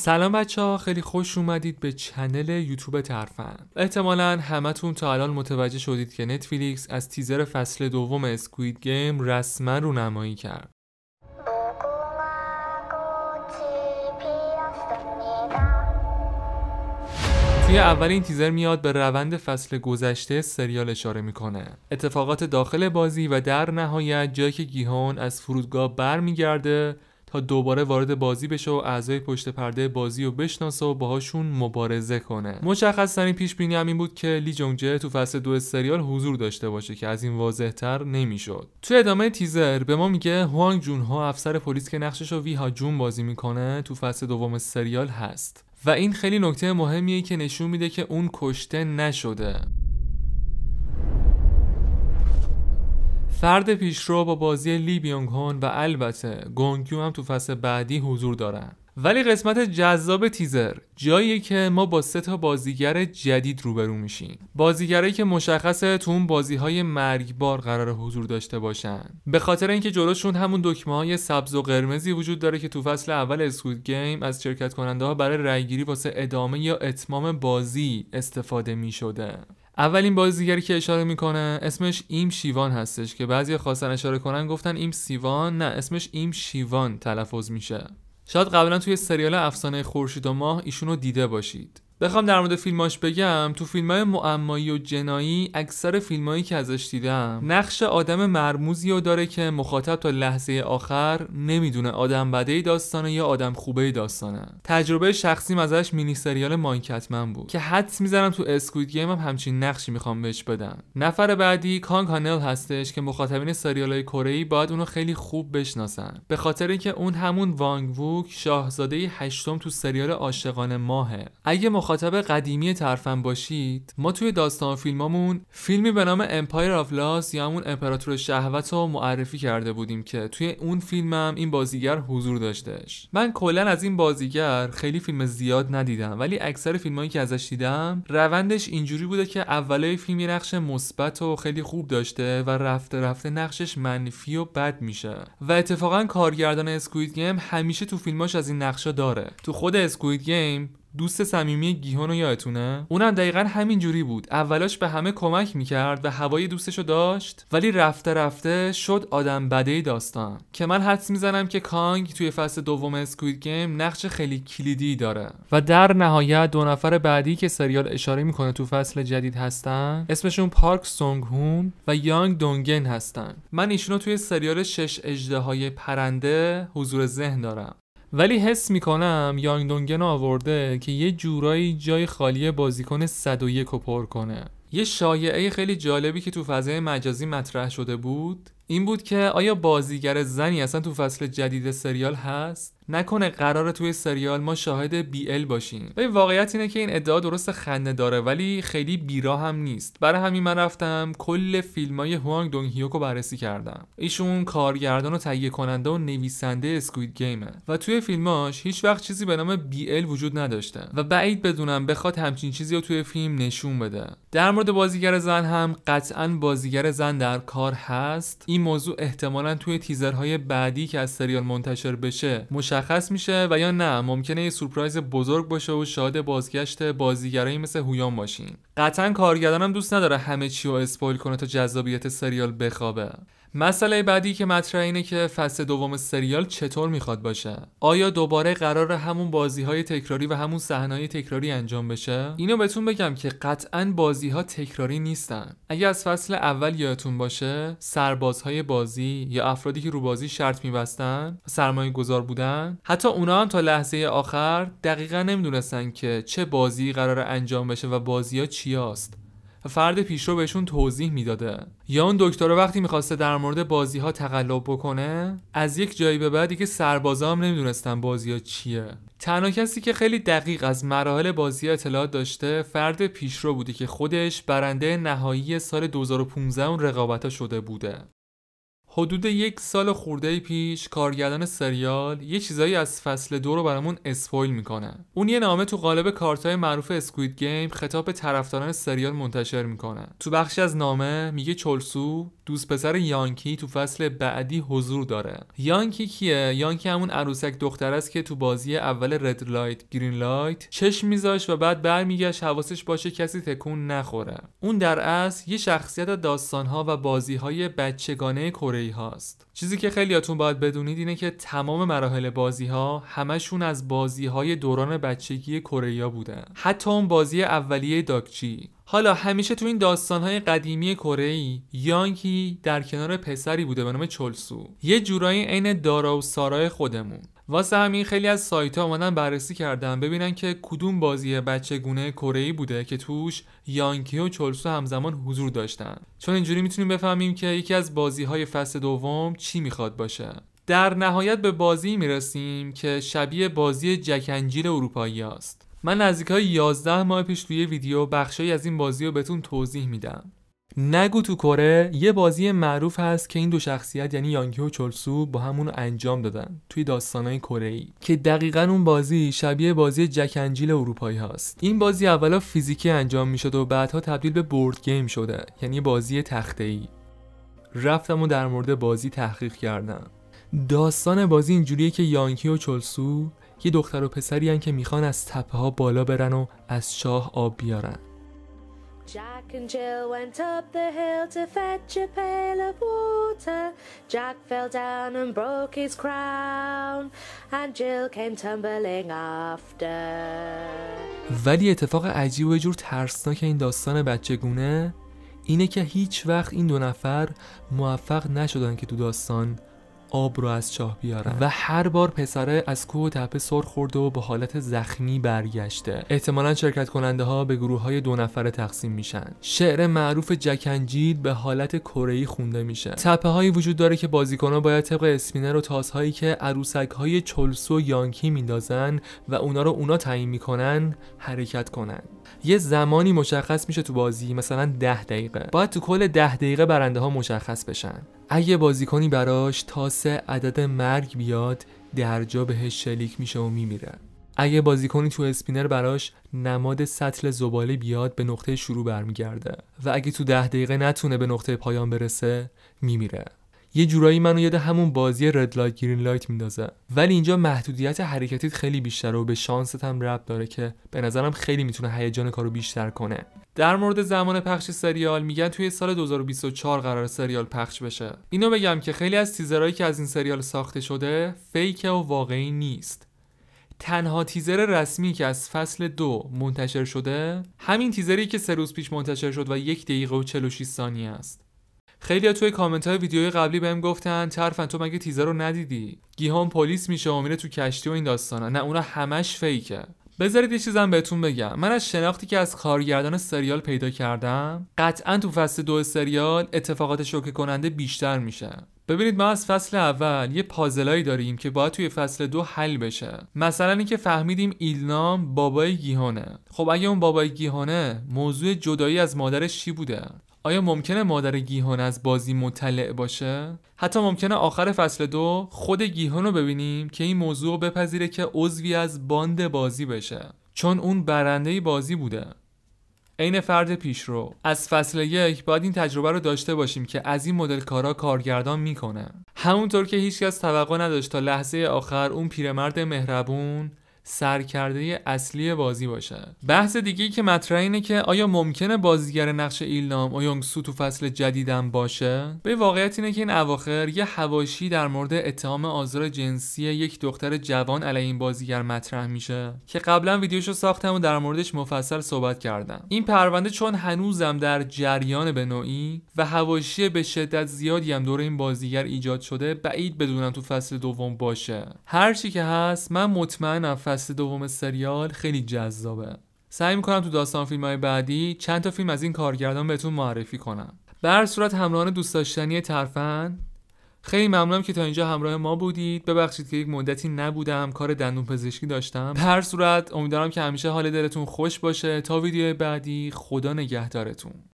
سلام بچه ها خیلی خوش اومدید به چنل یوتیوب ترفند احتمالا همتون تا الان متوجه شدید که نتفلیکس از تیزر فصل دوم اسکوید گیم رسما رونمایی کرد توی اولین تیزر میاد به روند فصل گذشته سریال اشاره میکنه اتفاقات داخل بازی و در نهایت جایی که گیهان از فرودگاه برمیگرده تا دوباره وارد بازی بشه و اعضای پشت پرده بازی رو بشناسه و باهاشون مبارزه کنه مشخص ترین پیش بینی هم این بود که لی جونگ تو فصل دو سریال حضور داشته باشه که از این واضحتر تر نمیشد تو ادامه تیزر به ما میگه هوانگ جون ها افسر پلیس که نقشش رو وی ها جون بازی میکنه تو فصل دوم سریال هست و این خیلی نکته مهمیه که نشون میده که اون کشته نشده فرد پیشرو با بازی لی هون و البته گونگیو هم تو فصل بعدی حضور دارن ولی قسمت جذاب تیزر جایی که ما با سه تا بازیگر جدید روبرو میشیم بازیگرایی که مشخصه تو اون بازی های مرگبار قرار حضور داشته باشن به خاطر اینکه جلوشون همون دکمه های سبز و قرمزی وجود داره که تو فصل اول اسکوت گیم از شرکت کننده ها برای رأیگیری واسه ادامه یا اتمام بازی استفاده میشده اولین بازیگری که اشاره میکنه اسمش ایم شیوان هستش که بعضی خواستن اشاره کنن گفتن ایم سیوان نه اسمش ایم شیوان تلفظ میشه شاید قبلا توی سریال افسانه خورشید و ماه ایشونو دیده باشید بخوام در مورد فیلماش بگم تو فیلم های معمایی و جنایی اکثر فیلمایی که ازش دیدم نقش آدم مرموزی رو داره که مخاطب تا لحظه آخر نمیدونه آدم بده داستانه یا آدم خوبه داستانه تجربه شخصی ازش مینی سریال مانکتمن بود که حدس میزنم تو اسکوید گیم هم همچین نقشی میخوام بهش بدم نفر بعدی کانگ هانل هستش که مخاطبین سریال های کره ای باید اونو خیلی خوب بشناسن به خاطر اینکه اون همون وانگ ووک شاهزاده هشتم تو سریال عاشقانه ماهه اگه مخاطب قدیمی طرفم باشید ما توی داستان فیلمامون فیلمی به نام امپایر آف لاس یا همون امپراتور شهوت رو معرفی کرده بودیم که توی اون فیلمم این بازیگر حضور داشتش من کلا از این بازیگر خیلی فیلم زیاد ندیدم ولی اکثر فیلمایی که ازش دیدم روندش اینجوری بوده که اولای فیلمی نقش مثبت و خیلی خوب داشته و رفته رفته نقشش منفی و بد میشه و اتفاقا کارگردان اسکوید گیم همیشه تو فیلماش از این نقشا داره تو خود اسکوید گیم دوست صمیمی گیهون رو یادتونه اونم دقیقا همین جوری بود اولاش به همه کمک میکرد و هوای دوستشو داشت ولی رفته رفته شد آدم بده داستان که من حدس میزنم که کانگ توی فصل دوم اسکوید گیم نقش خیلی کلیدی داره و در نهایت دو نفر بعدی که سریال اشاره میکنه تو فصل جدید هستن اسمشون پارک سونگ هون و یانگ دونگن هستن من ایشونو توی سریال شش اجده های پرنده حضور ذهن دارم ولی حس میکنم یانگ دونگن آورده که یه جورایی جای خالی بازیکن 101 رو پر کنه یه شایعه خیلی جالبی که تو فضای مجازی مطرح شده بود این بود که آیا بازیگر زنی اصلا تو فصل جدید سریال هست نکنه قرار توی سریال ما شاهد ال باشیم ولی واقعیت اینه که این ادعا درست خنده داره ولی خیلی بیرا هم نیست برای همین من رفتم کل فیلم های هوانگ دونگ هیوکو بررسی کردم ایشون کارگردان و تهیه کننده و نویسنده اسکوید گیمه و توی فیلماش هیچ وقت چیزی به نام ال وجود نداشته و بعید بدونم بخواد همچین چیزی رو توی فیلم نشون بده در مورد بازیگر زن هم قطعا بازیگر زن در کار هست این موضوع احتمالا توی تیزرهای بعدی که از سریال منتشر بشه مش مشخص میشه و یا نه ممکنه یه سورپرایز بزرگ باشه و شاهد بازگشت بازیگرایی مثل هویان باشین قطعا کارگردانم دوست نداره همه چی رو اسپویل کنه تا جذابیت سریال بخوابه مسئله بعدی که مطرح اینه که فصل دوم سریال چطور میخواد باشه آیا دوباره قرار همون بازی های تکراری و همون صحنه تکراری انجام بشه اینو بهتون بگم که قطعا بازی ها تکراری نیستن اگه از فصل اول یادتون باشه سربازهای بازی یا افرادی که رو بازی شرط میبستن سرمایه گذار بودن حتی اونا هم تا لحظه آخر دقیقا نمیدونستن که چه بازی قرار انجام بشه و بازی ها فرد پیشرو بهشون توضیح میداده یا اون دکتر وقتی میخواسته در مورد بازی ها تقلب بکنه از یک جایی به بعدی که سربازا هم نمیدونستن بازی ها چیه تنها کسی که خیلی دقیق از مراحل بازی اطلاعات داشته فرد پیشرو بوده که خودش برنده نهایی سال 2015 اون رقابت ها شده بوده حدود یک سال خورده پیش کارگردان سریال یه چیزایی از فصل دو رو برامون اسپویل میکنه اون یه نامه تو قالب کارتای معروف اسکوید گیم خطاب به طرفداران سریال منتشر میکنه تو بخشی از نامه میگه چلسو دوست پسر یانکی تو فصل بعدی حضور داره یانکی کیه یانکی همون عروسک دختر است که تو بازی اول رد لایت گرین لایت چشم میذاش و بعد برمیگشت حواسش باشه کسی تکون نخوره اون در اصل یه شخصیت داستانها و بازیهای بچگانه کره هاست چیزی که خیلیاتون باید بدونید اینه که تمام مراحل بازی ها همشون از بازی های دوران بچگی کره بودن حتی اون بازی اولیه داکچی حالا همیشه تو این داستانهای قدیمی کره ای یانگی در کنار پسری بوده به نام چلسو یه جورایی عین دارا و سارای خودمون واسه همین خیلی از سایت ها اومدن بررسی کردن ببینن که کدوم بازی بچه گونه کره بوده که توش یانکی و چلسو همزمان حضور داشتن چون اینجوری میتونیم بفهمیم که یکی از بازی های فصل دوم چی میخواد باشه در نهایت به بازی میرسیم که شبیه بازی جکنجیر اروپایی است. من نزدیک های 11 ماه پیش توی ویدیو بخشی از این بازی رو بهتون توضیح میدم نگو تو کره یه بازی معروف هست که این دو شخصیت یعنی یانگی و چلسو با همون انجام دادن توی داستانای کره ای که دقیقا اون بازی شبیه بازی جکنجیل اروپایی هست این بازی اولا فیزیکی انجام میشد و بعدها تبدیل به بورد گیم شده یعنی بازی تخته ای رفتم و در مورد بازی تحقیق کردم داستان بازی اینجوریه که یانکی و چلسو یه دختر و پسری هن که میخوان از تپه ها بالا برن و از شاه آب بیارن Jack and Jill went up the hill to fetch a pail of water. Jack fell down and broke his crown, and Jill came tumbling after. ولی اتفاق عجیب و جور ترسناک این داستان بچگونه اینه که هیچ وقت این دو نفر موفق نشدن که تو داستان آب رو از چاه بیارن و هر بار پسره از کوه و تپه سر خورد و به حالت زخمی برگشته احتمالا شرکت کننده ها به گروه های دو نفره تقسیم میشن شعر معروف جکنجید به حالت کره خونده میشه تپه هایی وجود داره که بازیکن ها باید طبق اسپینر و تاس هایی که عروسک های چلسو و یانکی میندازن و اونا رو اونا تعیین میکنن حرکت کنن یه زمانی مشخص میشه تو بازی مثلا ده دقیقه باید تو کل ده دقیقه برنده ها مشخص بشن اگه بازیکنی براش تا سه عدد مرگ بیاد درجا بهش شلیک میشه و میمیره اگه بازیکنی تو اسپینر براش نماد سطل زباله بیاد به نقطه شروع برمیگرده و اگه تو ده دقیقه نتونه به نقطه پایان برسه میمیره یه جورایی منو یاد همون بازی رد لایت گرین لایت میندازه ولی اینجا محدودیت حرکتیت خیلی بیشتر و به شانست هم ربط داره که به نظرم خیلی میتونه هیجان کارو بیشتر کنه در مورد زمان پخش سریال میگن توی سال 2024 قرار سریال پخش بشه اینو بگم که خیلی از تیزرهایی که از این سریال ساخته شده فیک و واقعی نیست تنها تیزر رسمی که از فصل دو منتشر شده همین تیزری که سه روز پیش منتشر شد و یک دقیقه و 46 ثانیه است خیلی توی کامنت های ویدیوی قبلی بهم گفتن ترفن تو مگه تیزر رو ندیدی گیهان پلیس میشه و میره تو کشتی و این داستانا نه اونا همش فیکه بذارید یه چیزم بهتون بگم من از شناختی که از کارگردان سریال پیدا کردم قطعا تو فصل دو سریال اتفاقات شوکه کننده بیشتر میشه ببینید ما از فصل اول یه پازلایی داریم که باید توی فصل دو حل بشه مثلا اینکه فهمیدیم ایلنام بابای گیهانه خب اگه اون بابای گیهانه موضوع جدایی از مادرش چی بوده آیا ممکنه مادر گیهون از بازی مطلع باشه؟ حتی ممکنه آخر فصل دو خود گیهون رو ببینیم که این موضوع بپذیره که عضوی از باند بازی بشه چون اون برنده بازی بوده عین فرد پیشرو از فصل یک باید این تجربه رو داشته باشیم که از این مدل کارا کارگردان میکنه همونطور که هیچکس توقع نداشت تا لحظه آخر اون پیرمرد مهربون سرکرده اصلی بازی باشه بحث دیگه که مطرح اینه که آیا ممکنه بازیگر نقش ایلنام اویونگ سو تو فصل جدیدم باشه به واقعیت اینه که این اواخر یه هواشی در مورد اتهام آزار جنسی یک دختر جوان علیه این بازیگر مطرح میشه که قبلا ویدیوشو ساختم و در موردش مفصل صحبت کردم این پرونده چون هنوزم در جریان به نوعی و هواشی به شدت زیادی هم دور این بازیگر ایجاد شده بعید بدونم تو فصل دوم باشه چی که هست من مطمئنم فصل دوم سریال خیلی جذابه سعی میکنم تو داستان فیلم های بعدی چند تا فیلم از این کارگردان بهتون معرفی کنم بر صورت همراهان دوست داشتنی ترفن خیلی ممنونم که تا اینجا همراه ما بودید ببخشید که یک مدتی نبودم کار دندون پزشکی داشتم به هر صورت امیدوارم که همیشه حال دلتون خوش باشه تا ویدیو بعدی خدا نگهدارتون